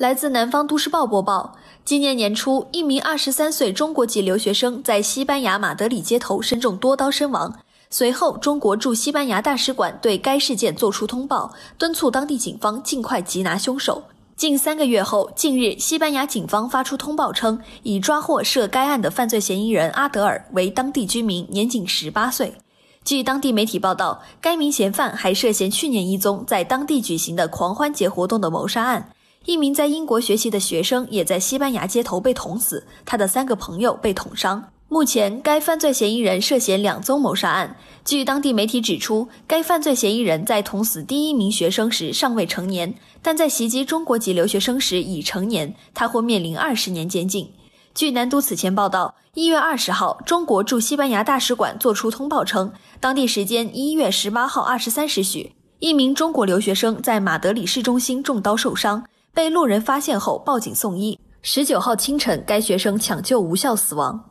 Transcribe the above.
来自南方都市报播报：今年年初，一名二十三岁中国籍留学生在西班牙马德里街头身中多刀身亡。随后，中国驻西班牙大使馆对该事件作出通报，敦促当地警方尽快缉拿凶手。近三个月后，近日，西班牙警方发出通报称，已抓获涉该案的犯罪嫌疑人阿德尔，为当地居民，年仅十八岁。据当地媒体报道，该名嫌犯还涉嫌去年一宗在当地举行的狂欢节活动的谋杀案。一名在英国学习的学生也在西班牙街头被捅死，他的三个朋友被捅伤。目前，该犯罪嫌疑人涉嫌两宗谋杀案。据当地媒体指出，该犯罪嫌疑人在捅死第一名学生时尚未成年，但在袭击中国籍留学生时已成年，他或面临二十年监禁。据南都此前报道，一月二十号，中国驻西班牙大使馆作出通报称，当地时间一月十八号二十三时许，一名中国留学生在马德里市中心中刀受伤。被路人发现后报警送医，十九号清晨该学生抢救无效死亡。